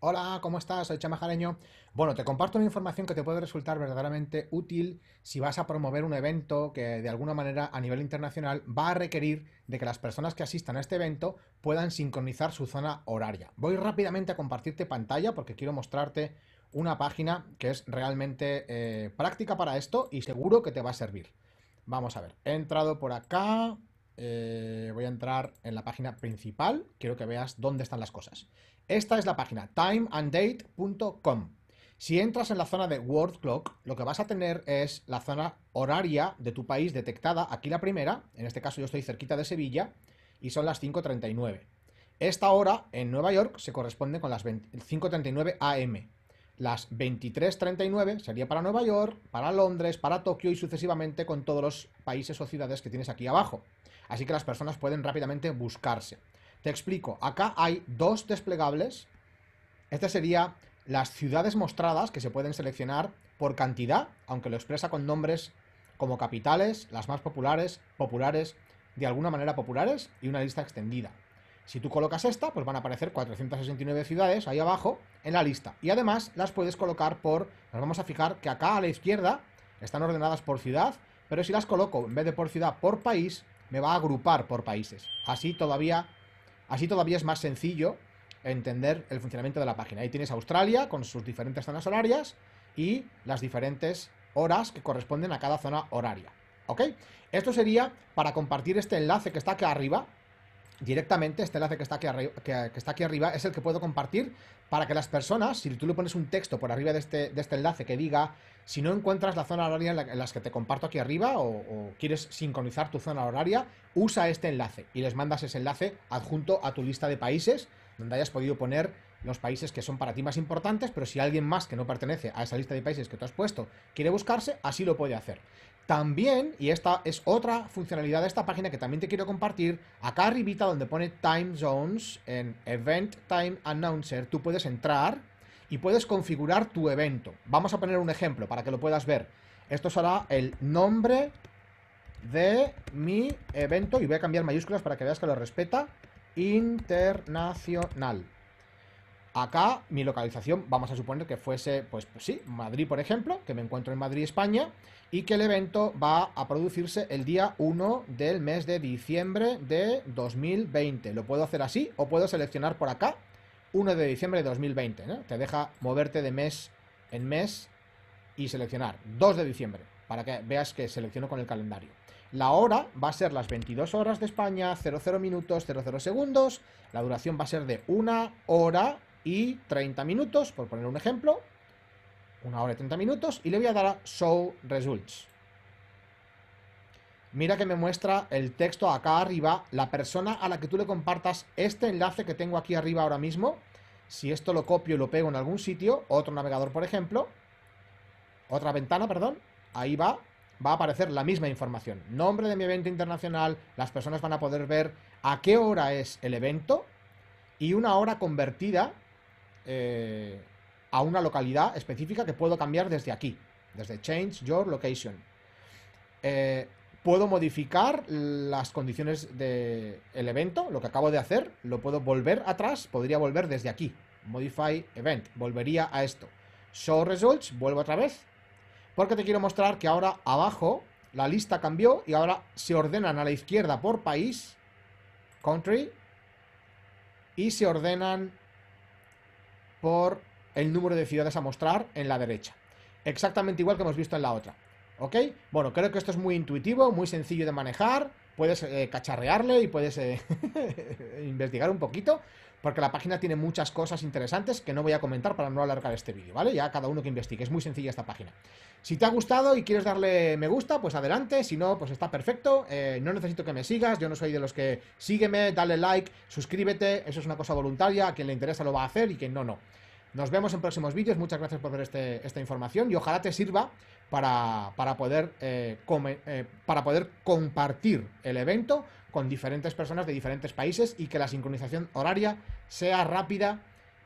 Hola, ¿cómo estás? Soy Chema Jareño. Bueno, te comparto una información que te puede resultar verdaderamente útil si vas a promover un evento que de alguna manera a nivel internacional va a requerir de que las personas que asistan a este evento puedan sincronizar su zona horaria. Voy rápidamente a compartirte pantalla porque quiero mostrarte una página que es realmente eh, práctica para esto y seguro que te va a servir. Vamos a ver, he entrado por acá, eh, voy a entrar en la página principal, quiero que veas dónde están las cosas. Esta es la página timeanddate.com. Si entras en la zona de World Clock, lo que vas a tener es la zona horaria de tu país detectada, aquí la primera, en este caso yo estoy cerquita de Sevilla, y son las 5.39. Esta hora en Nueva York se corresponde con las 5.39 AM. Las 23.39 sería para Nueva York, para Londres, para Tokio y sucesivamente con todos los países o ciudades que tienes aquí abajo. Así que las personas pueden rápidamente buscarse. Te explico, acá hay dos desplegables. Este sería las ciudades mostradas que se pueden seleccionar por cantidad, aunque lo expresa con nombres como capitales, las más populares, populares, de alguna manera populares y una lista extendida. Si tú colocas esta, pues van a aparecer 469 ciudades ahí abajo en la lista. Y además las puedes colocar por, nos vamos a fijar que acá a la izquierda están ordenadas por ciudad, pero si las coloco en vez de por ciudad por país, me va a agrupar por países. Así todavía, así todavía es más sencillo entender el funcionamiento de la página. Ahí tienes Australia con sus diferentes zonas horarias y las diferentes horas que corresponden a cada zona horaria. ¿Ok? Esto sería para compartir este enlace que está acá arriba, directamente este enlace que está, aquí arriba, que, está, aquí arriba, es el que puedo compartir para que las personas, si tú le pones un texto por arriba de este, de este enlace que diga si no encuentras la zona horaria en, la, las que te comparto aquí arriba o, quieres sincronizar tu zona horaria, usa este enlace y les mandas ese enlace adjunto a tu lista de países donde hayas podido poner los países que son para ti más importantes, pero si alguien más que no pertenece a esa lista de países que tú has puesto quiere buscarse, así lo puede hacer. También, y esta es otra funcionalidad de esta página que también te quiero compartir, acá arribita donde pone Time Zones, en Event Time Announcer, tú puedes entrar y puedes configurar tu evento. Vamos a poner un ejemplo para que lo puedas ver. Esto será el nombre de mi evento, y voy a cambiar mayúsculas para que veas que lo respeta, internacional. Acá mi localización, vamos a suponer que fuese, pues, pues, sí, Madrid, por ejemplo, que me encuentro en Madrid, España, y que el evento va a producirse el día 1 del mes de diciembre de 2020. Lo puedo hacer así o puedo seleccionar por acá 1 de diciembre de 2020. Te deja moverte de mes en mes y seleccionar 2 de diciembre, para que veas que selecciono con el calendario. La hora va a ser las 22 horas de España, 00 minutos, 00 segundos. La duración va a ser de una hora y 30 minutos, por poner un ejemplo, una hora y 30 minutos, y le voy a dar a Show Results. Mira que me muestra el texto acá arriba, la persona a la que tú le compartas este enlace que tengo aquí arriba ahora mismo. Si esto lo copio y lo pego en algún sitio, otro navegador por ejemplo, otra ventana, perdón, ahí va, va a aparecer la misma información. Nombre de mi evento internacional, las personas van a poder ver a qué hora es el evento y una hora convertida eh, a una localidad específica que puedo cambiar desde aquí, desde Change Your Location. Eh, puedo modificar las condiciones del evento, lo que acabo de hacer, lo puedo volver atrás, podría volver desde aquí. Modify Event, volvería a esto. Show Results, vuelvo otra vez. Porque te quiero mostrar que ahora abajo la lista cambió y ahora se ordenan a la izquierda por país, country, y se ordenan por el número de ciudades a mostrar en la derecha. Exactamente igual que hemos visto en la otra. ¿Ok? Bueno, creo que esto es muy intuitivo, muy sencillo de manejar. Puedes eh, cacharrearle y puedes eh, investigar un poquito porque la página tiene muchas cosas interesantes que no voy a comentar para no alargar este vídeo, ¿vale? Ya cada uno que investigue, es muy sencilla esta página. Si te ha gustado y quieres darle me gusta, pues adelante, si no, pues está perfecto, eh, no necesito que me sigas, yo no soy de los que sígueme, dale like, suscríbete, eso es una cosa voluntaria, a quien le interesa lo va a hacer y quien no, no. Nos vemos en próximos vídeos. Muchas gracias por ver este, esta información y ojalá te sirva para, poder, eh, eh, para poder compartir el evento con diferentes personas de diferentes países y que la sincronización horaria sea rápida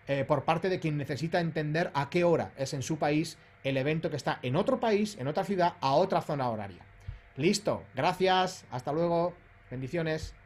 eh, por parte de quien necesita entender a qué hora es en su país el evento que está en otro país, en otra ciudad, a otra zona horaria. Listo, gracias, hasta luego, bendiciones.